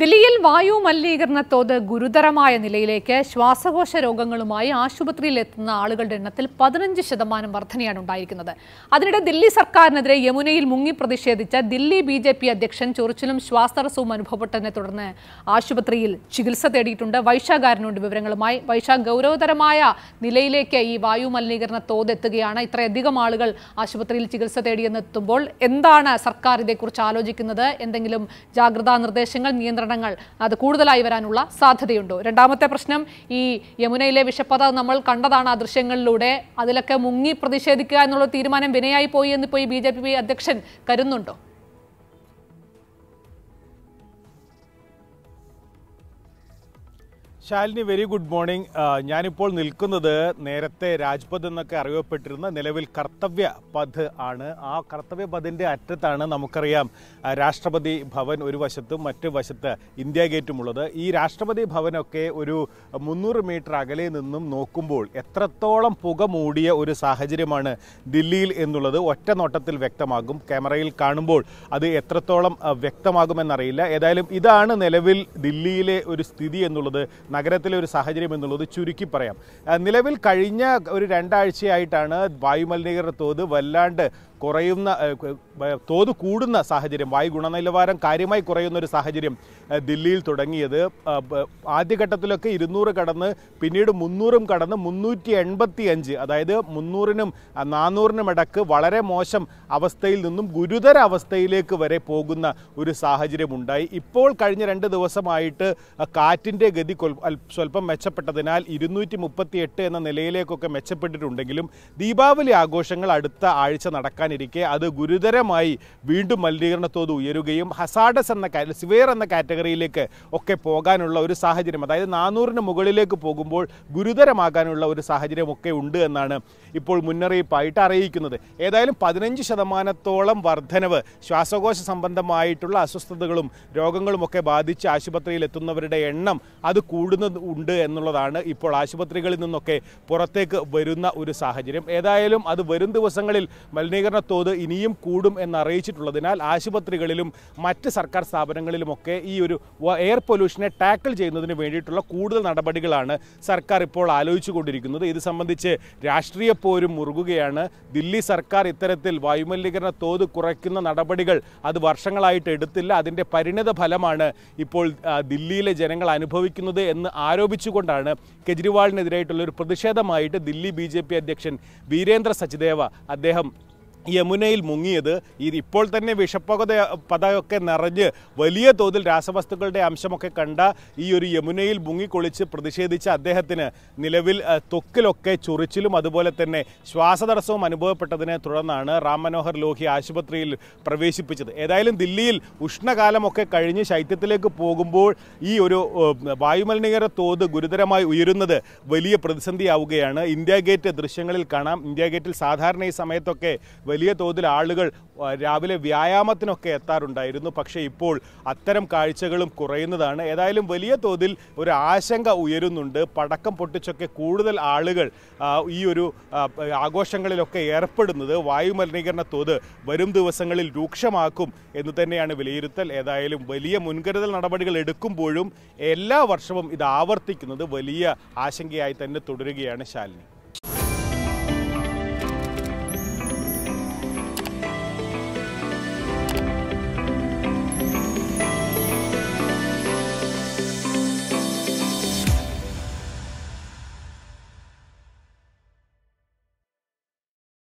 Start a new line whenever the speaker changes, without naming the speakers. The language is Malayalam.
ദില്ലിയിൽ വായു മലിനീകരണ തോത് ഗുരുതരമായ നിലയിലേക്ക് ശ്വാസകോശ രോഗങ്ങളുമായി ആശുപത്രിയിൽ എത്തുന്ന ആളുകളുടെ എണ്ണത്തിൽ പതിനഞ്ച് ശതമാനം വർധനയാണ് ഉണ്ടായിരിക്കുന്നത് അതിനിടെ ദില്ലി സർക്കാരിനെതിരെ യമുനയിൽ മുങ്ങി പ്രതിഷേധിച്ച ദില്ലി ബി ജെ പി അധ്യക്ഷൻ ചൊറിച്ചിലും ശ്വാസതടസ്സവും അനുഭവപ്പെട്ടതിനെ തുടർന്ന് ആശുപത്രിയിൽ ചികിത്സ തേടിയിട്ടുണ്ട് വൈശാഖാരനുണ്ട് വിവരങ്ങളുമായി വൈശാഖ് ഗൗരവതരമായ നിലയിലേക്ക് ഈ വായു മലിനീകരണ തോത് എത്തുകയാണ് ഇത്രയധികം ആളുകൾ ആശുപത്രിയിൽ ചികിത്സ തേടിയെന്നെത്തുമ്പോൾ എന്താണ് സർക്കാർ ഇതേക്കുറിച്ച് ആലോചിക്കുന്നത് എന്തെങ്കിലും ജാഗ്രതാ നിർദ്ദേശങ്ങൾ നിയന്ത്രണം നിയന്ത്രണങ്ങൾ അത് കൂടുതലായി വരാനുള്ള സാധ്യതയുണ്ടോ രണ്ടാമത്തെ പ്രശ്നം ഈ യമുനയിലെ വിഷപ്പത നമ്മൾ കണ്ടതാണ് ആ ദൃശ്യങ്ങളിലൂടെ അതിലൊക്കെ മുങ്ങി പ്രതിഷേധിക്കുക എന്നുള്ള തീരുമാനം വിനയായി പോയി എന്ന് പോയി ബി അധ്യക്ഷൻ കരുതുന്നുണ്ടോ
ശാലിനി വെരി ഗുഡ് മോർണിംഗ് ഞാനിപ്പോൾ നിൽക്കുന്നത് നേരത്തെ രാജ്പഥ് എന്നൊക്കെ അറിയപ്പെട്ടിരുന്ന നിലവിൽ കർത്തവ്യ പഥ് ആണ് ആ കർത്തവ്യ പഥിൻ്റെ അറ്റത്താണ് നമുക്കറിയാം രാഷ്ട്രപതി ഭവൻ ഒരു വശത്തും മറ്റു വശത്ത് ഇന്ത്യ ഗേറ്റുമുള്ളത് ഈ രാഷ്ട്രപതി ഭവനൊക്കെ ഒരു മുന്നൂറ് മീറ്റർ അകലെ നിന്നും നോക്കുമ്പോൾ എത്രത്തോളം പുക മൂടിയ ഒരു സാഹചര്യമാണ് ദില്ലിയിൽ എന്നുള്ളത് ഒറ്റ നോട്ടത്തിൽ വ്യക്തമാകും ക്യാമറയിൽ കാണുമ്പോൾ അത് എത്രത്തോളം വ്യക്തമാകുമെന്നറിയില്ല ഏതായാലും ഇതാണ് നിലവിൽ ദില്ലിയിലെ ഒരു സ്ഥിതി എന്നുള്ളത് നഗരത്തിലെ ഒരു സാഹചര്യം എന്നുള്ളത് ചുരുക്കി പറയാം നിലവിൽ കഴിഞ്ഞ ഒരു രണ്ടാഴ്ചയായിട്ടാണ് വായുമലിനീകരണ തോത് വല്ലാണ്ട് കുറയുന്ന തോത് കൂടുന്ന സാഹചര്യം വായു ഗുണനിലവാരം കാര്യമായി കുറയുന്ന ഒരു സാഹചര്യം ദില്ലിയിൽ തുടങ്ങിയത് ആദ്യഘട്ടത്തിലൊക്കെ ഇരുന്നൂറ് കടന്ന് പിന്നീട് മുന്നൂറും കടന്ന് മുന്നൂറ്റി എൺപത്തി അഞ്ച് അതായത് മുന്നൂറിനും നാനൂറിനും ഇടക്ക് വളരെ മോശം അവസ്ഥയിൽ നിന്നും ഗുരുതര അവസ്ഥയിലേക്ക് വരെ പോകുന്ന ഒരു സാഹചര്യം ഉണ്ടായി ഇപ്പോൾ കഴിഞ്ഞ രണ്ട് ദിവസമായിട്ട് കാറ്റിൻ്റെ ഗതി സ്വല്പം മെച്ചപ്പെട്ടതിനാൽ ഇരുന്നൂറ്റി മുപ്പത്തി എട്ട് എന്ന നിലയിലേക്കൊക്കെ മെച്ചപ്പെട്ടിട്ടുണ്ടെങ്കിലും ദീപാവലി ആഘോഷങ്ങൾ അടുത്ത ആഴ്ച നടക്കാൻ നടക്കാനിരിക്കെ അത് ഗുരുതരമായി വീണ്ടും മലിനീകരണത്തോത് ഉയരുകയും ഹസാഡസ് എന്ന സിവേർ എന്ന കാറ്റഗറിയിലേക്ക് ഒക്കെ പോകാനുള്ള ഒരു സാഹചര്യം അതായത് നാനൂറിന് മുകളിലേക്ക് പോകുമ്പോൾ ഗുരുതരമാകാനുള്ള ഒരു സാഹചര്യമൊക്കെ ഉണ്ട് എന്നാണ് ഇപ്പോൾ മുന്നറിയിപ്പായിട്ട് അറിയിക്കുന്നത് ഏതായാലും പതിനഞ്ച് ശതമാനത്തോളം വർധനവ് ശ്വാസകോശ സംബന്ധമായിട്ടുള്ള അസ്വസ്ഥതകളും രോഗങ്ങളും ഒക്കെ ബാധിച്ച് ആശുപത്രിയിൽ എത്തുന്നവരുടെ എണ്ണം അത് കൂടുന്നുണ്ട് എന്നുള്ളതാണ് ഇപ്പോൾ ആശുപത്രികളിൽ നിന്നൊക്കെ പുറത്തേക്ക് വരുന്ന ഒരു സാഹചര്യം ഏതായാലും അത് വരും ദിവസങ്ങളിൽ മലിനീകരണം മരണത്തോത് ഇനിയും കൂടും എന്നറിയിച്ചിട്ടുള്ളതിനാൽ ആശുപത്രികളിലും മറ്റ് സർക്കാർ സ്ഥാപനങ്ങളിലുമൊക്കെ ഈ ഒരു എയർ പൊല്യൂഷനെ ടാക്കിൾ ചെയ്യുന്നതിന് വേണ്ടിയിട്ടുള്ള കൂടുതൽ നടപടികളാണ് സർക്കാർ ഇപ്പോൾ ആലോചിച്ചുകൊണ്ടിരിക്കുന്നത് ഇത് സംബന്ധിച്ച് രാഷ്ട്രീയ പോരും മുറുകുകയാണ് ദില്ലി സർക്കാർ ഇത്തരത്തിൽ വായുമലിനീകരണ തോത് കുറയ്ക്കുന്ന നടപടികൾ അത് വർഷങ്ങളായിട്ട് എടുത്തില്ല അതിൻ്റെ പരിണിത ഫലമാണ് ഇപ്പോൾ ദില്ലിയിലെ ജനങ്ങൾ അനുഭവിക്കുന്നത് എന്ന് ആരോപിച്ചുകൊണ്ടാണ് കെജ്രിവാളിനെതിരായിട്ടുള്ള ഒരു പ്രതിഷേധമായിട്ട് ദില്ലി ബി അധ്യക്ഷൻ വീരേന്ദ്ര സച്ദേവ അദ്ദേഹം യമുനയിൽ മുങ്ങിയത് ഇത് ഇപ്പോൾ തന്നെ വിഷപ്പകത പതയൊക്കെ നിറഞ്ഞ് വലിയ തോതിൽ രാസവസ്തുക്കളുടെ അംശമൊക്കെ കണ്ട ഈ ഒരു യമുനയിൽ മുങ്ങിക്കൊളിച്ച് പ്രതിഷേധിച്ച അദ്ദേഹത്തിന് നിലവിൽ തൊക്കിലൊക്കെ ചൊറിച്ചിലും അതുപോലെ തന്നെ ശ്വാസതടസ്സവും അനുഭവപ്പെട്ടതിനെ തുടർന്നാണ് റാം മനോഹർ ലോഹി ആശുപത്രിയിൽ പ്രവേശിപ്പിച്ചത് ഏതായാലും ദില്ലിയിൽ ഉഷ്ണകാലമൊക്കെ കഴിഞ്ഞ് ശൈത്യത്തിലേക്ക് പോകുമ്പോൾ ഈ ഒരു വായുമലിനീകര തോത് ഗുരുതരമായി ഉയരുന്നത് വലിയ പ്രതിസന്ധിയാവുകയാണ് ഇന്ത്യ ഗേറ്റ് ദൃശ്യങ്ങളിൽ കാണാം ഇന്ത്യ ഗേറ്റിൽ സാധാരണ ഈ സമയത്തൊക്കെ വലിയ തോതിൽ ആളുകൾ രാവിലെ വ്യായാമത്തിനൊക്കെ എത്താറുണ്ടായിരുന്നു പക്ഷേ ഇപ്പോൾ അത്തരം കാഴ്ചകളും കുറയുന്നതാണ് ഏതായാലും വലിയ തോതിൽ ഒരു ആശങ്ക ഉയരുന്നുണ്ട് പടക്കം പൊട്ടിച്ചൊക്കെ കൂടുതൽ ആളുകൾ ഈ ഒരു ആഘോഷങ്ങളിലൊക്കെ ഏർപ്പെടുന്നത് വായുമലിനീകരണ തോത് വരും ദിവസങ്ങളിൽ രൂക്ഷമാക്കും എന്ന് തന്നെയാണ് വിലയിരുത്തൽ ഏതായാലും വലിയ മുൻകരുതൽ നടപടികൾ എടുക്കുമ്പോഴും എല്ലാ വർഷവും ഇത് ആവർത്തിക്കുന്നത് വലിയ ആശങ്കയായി തന്നെ തുടരുകയാണ് ശാലിനി